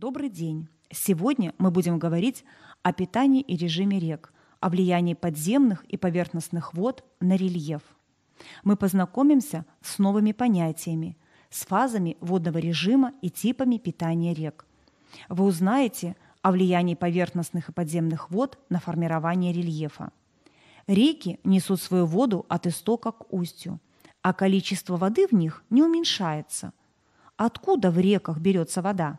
Добрый день! Сегодня мы будем говорить о питании и режиме рек, о влиянии подземных и поверхностных вод на рельеф. Мы познакомимся с новыми понятиями, с фазами водного режима и типами питания рек. Вы узнаете о влиянии поверхностных и подземных вод на формирование рельефа. Реки несут свою воду от истока к устью, а количество воды в них не уменьшается. Откуда в реках берется вода?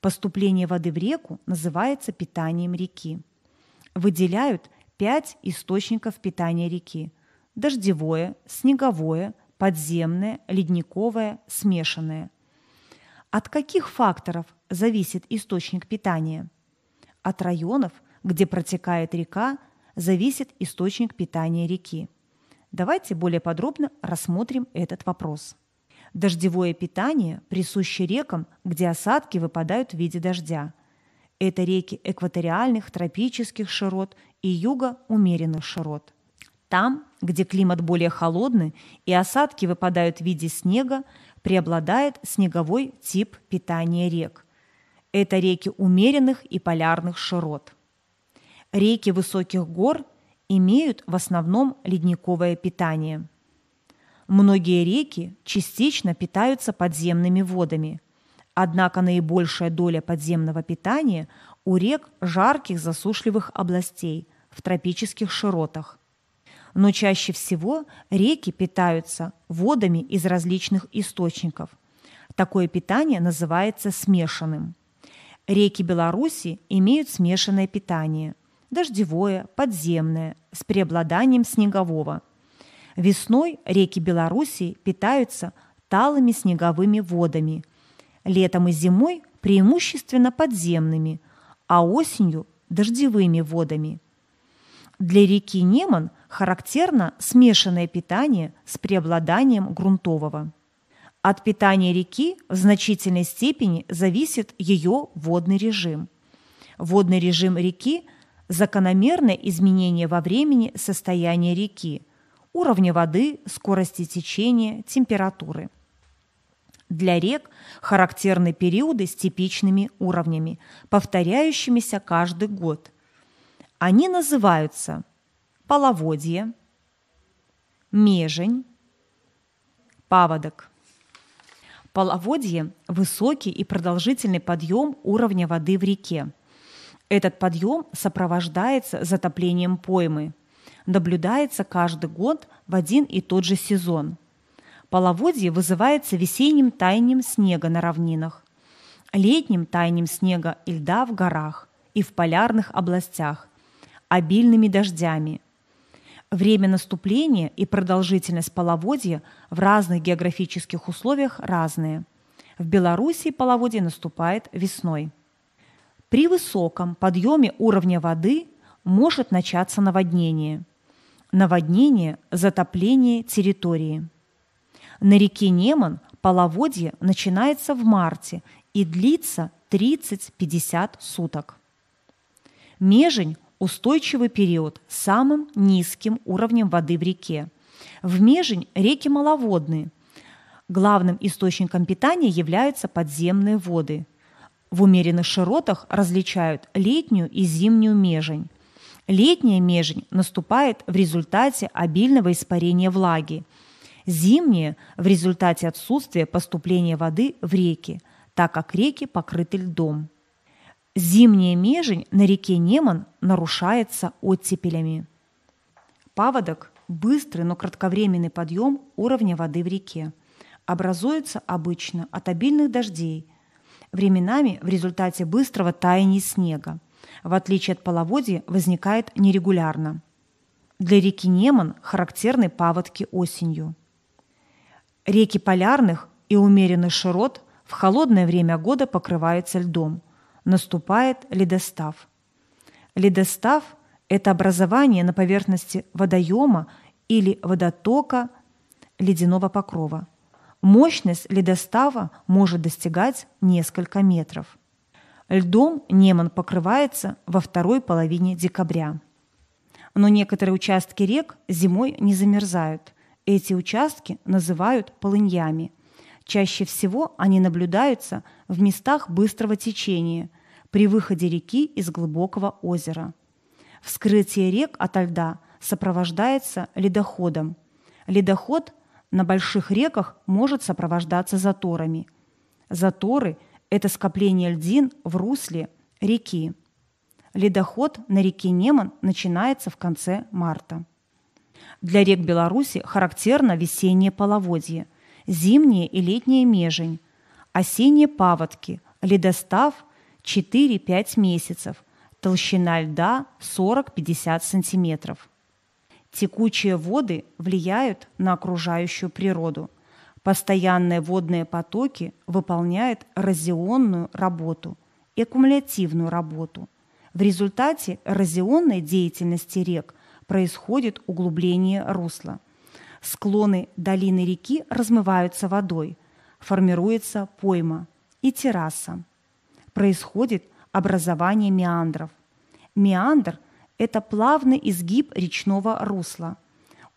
Поступление воды в реку называется питанием реки. Выделяют пять источников питания реки – дождевое, снеговое, подземное, ледниковое, смешанное. От каких факторов зависит источник питания? От районов, где протекает река, зависит источник питания реки. Давайте более подробно рассмотрим этот вопрос. Дождевое питание присуще рекам, где осадки выпадают в виде дождя. Это реки экваториальных, тропических широт и юга умеренных широт. Там, где климат более холодный и осадки выпадают в виде снега, преобладает снеговой тип питания рек. Это реки умеренных и полярных широт. Реки высоких гор имеют в основном ледниковое питание – Многие реки частично питаются подземными водами. Однако наибольшая доля подземного питания у рек жарких засушливых областей в тропических широтах. Но чаще всего реки питаются водами из различных источников. Такое питание называется смешанным. Реки Беларуси имеют смешанное питание – дождевое, подземное, с преобладанием снегового – Весной реки Беларуси питаются талыми снеговыми водами, летом и зимой преимущественно подземными, а осенью – дождевыми водами. Для реки Неман характерно смешанное питание с преобладанием грунтового. От питания реки в значительной степени зависит ее водный режим. Водный режим реки – закономерное изменение во времени состояния реки – уровня воды, скорости течения, температуры. Для рек характерны периоды с типичными уровнями, повторяющимися каждый год. Они называются половодье, межень, паводок. Половодье – высокий и продолжительный подъем уровня воды в реке. Этот подъем сопровождается затоплением поймы наблюдается каждый год в один и тот же сезон. Половодье вызывается весенним таянием снега на равнинах, летним таянием снега и льда в горах и в полярных областях, обильными дождями. Время наступления и продолжительность половодья в разных географических условиях разные. В Белоруссии половодье наступает весной. При высоком подъеме уровня воды может начаться наводнение наводнение, затопление территории. На реке Неман половодье начинается в марте и длится 30-50 суток. Межень – устойчивый период с самым низким уровнем воды в реке. В Межень реки маловодные. Главным источником питания являются подземные воды. В умеренных широтах различают летнюю и зимнюю межень. Летняя межень наступает в результате обильного испарения влаги. Зимняя – в результате отсутствия поступления воды в реки, так как реки покрыты льдом. Зимняя межень на реке Неман нарушается оттепелями. Паводок – быстрый, но кратковременный подъем уровня воды в реке. Образуется обычно от обильных дождей, временами в результате быстрого таяния снега в отличие от половодья, возникает нерегулярно. Для реки Неман характерны паводки осенью. Реки полярных и умеренных широт в холодное время года покрываются льдом. Наступает ледостав. Ледостав – это образование на поверхности водоема или водотока ледяного покрова. Мощность ледостава может достигать несколько метров. Льдом Неман покрывается во второй половине декабря. Но некоторые участки рек зимой не замерзают. Эти участки называют полыньями. Чаще всего они наблюдаются в местах быстрого течения при выходе реки из глубокого озера. Вскрытие рек от льда сопровождается ледоходом. Ледоход на больших реках может сопровождаться заторами. Заторы – это скопление льдин в русле реки. Ледоход на реке Неман начинается в конце марта. Для рек Беларуси характерно весеннее половодье, зимние и летние межень, осенние паводки, ледостав 4-5 месяцев, толщина льда 40-50 см. Текучие воды влияют на окружающую природу – Постоянные водные потоки выполняют разионную работу и аккумулятивную работу. В результате разионной деятельности рек происходит углубление русла. Склоны долины реки размываются водой, формируется пойма и терраса. Происходит образование меандров. Меандр – это плавный изгиб речного русла –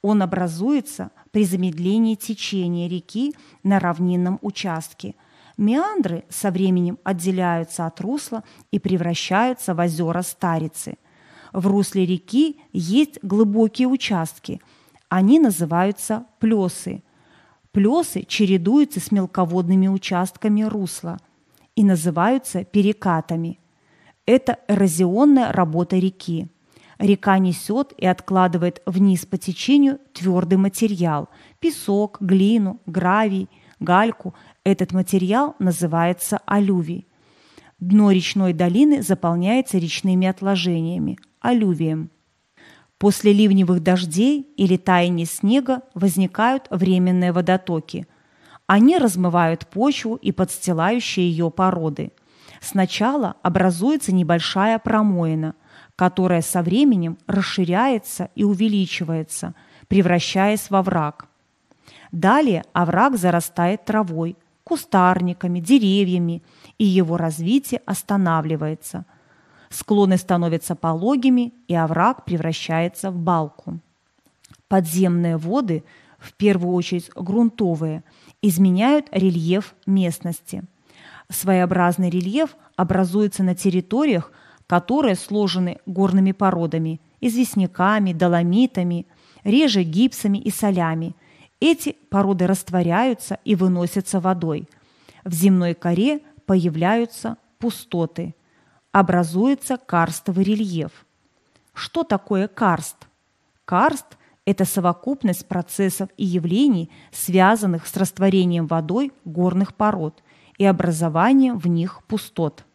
он образуется при замедлении течения реки на равнинном участке. Меандры со временем отделяются от русла и превращаются в озера Старицы. В русле реки есть глубокие участки. Они называются плесы. Плесы чередуются с мелководными участками русла и называются перекатами. Это эрозионная работа реки – Река несет и откладывает вниз по течению твердый материал – песок, глину, гравий, гальку. Этот материал называется алювий. Дно речной долины заполняется речными отложениями – алювием. После ливневых дождей или таяния снега возникают временные водотоки. Они размывают почву и подстилающие ее породы. Сначала образуется небольшая промоина – которая со временем расширяется и увеличивается, превращаясь во враг. Далее овраг зарастает травой, кустарниками, деревьями, и его развитие останавливается. Склоны становятся пологими, и овраг превращается в балку. Подземные воды, в первую очередь грунтовые, изменяют рельеф местности. Своеобразный рельеф образуется на территориях, которые сложены горными породами – известняками, доломитами, реже гипсами и солями. Эти породы растворяются и выносятся водой. В земной коре появляются пустоты. Образуется карстовый рельеф. Что такое карст? Карст – это совокупность процессов и явлений, связанных с растворением водой горных пород и образованием в них пустот –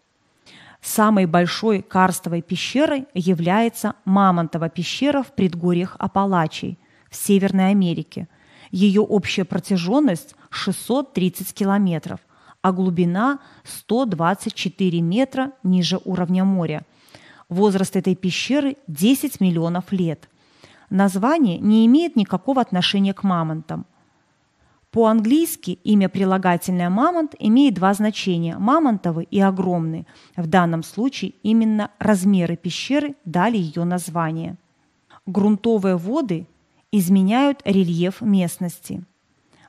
Самой большой карстовой пещерой является Мамонтова пещера в предгорьях Апалачей в Северной Америке. Ее общая протяженность 630 километров, а глубина 124 метра ниже уровня моря. Возраст этой пещеры 10 миллионов лет. Название не имеет никакого отношения к мамонтам – по-английски имя прилагательное «мамонт» имеет два значения – «мамонтовый» и «огромный». В данном случае именно размеры пещеры дали ее название. Грунтовые воды изменяют рельеф местности.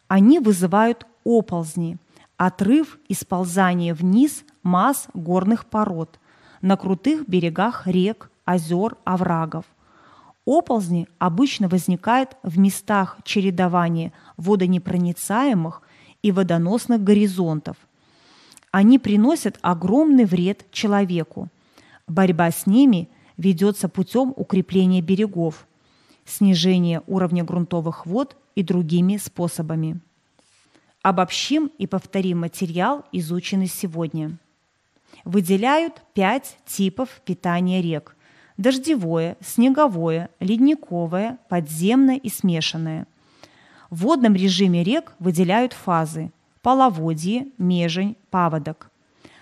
Они вызывают оползни, отрыв и сползание вниз масс горных пород на крутых берегах рек, озер, оврагов – Оползни обычно возникают в местах чередования водонепроницаемых и водоносных горизонтов. Они приносят огромный вред человеку. Борьба с ними ведется путем укрепления берегов, снижения уровня грунтовых вод и другими способами. Обобщим и повторим материал, изученный сегодня. Выделяют пять типов питания рек дождевое, снеговое, ледниковое, подземное и смешанное. В водном режиме рек выделяют фазы – половодье, межень, паводок.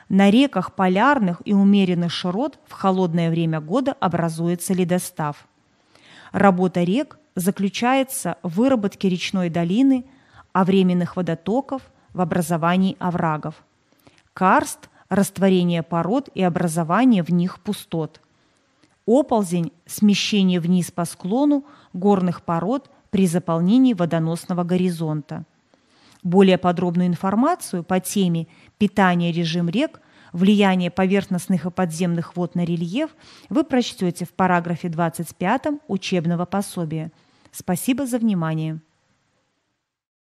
На реках полярных и умеренных широт в холодное время года образуется ледостав. Работа рек заключается в выработке речной долины, а временных водотоков – в образовании оврагов. Карст – растворение пород и образование в них пустот оползень, смещение вниз по склону горных пород при заполнении водоносного горизонта. Более подробную информацию по теме «Питание режим рек. Влияние поверхностных и подземных вод на рельеф» вы прочтете в параграфе 25 учебного пособия. Спасибо за внимание.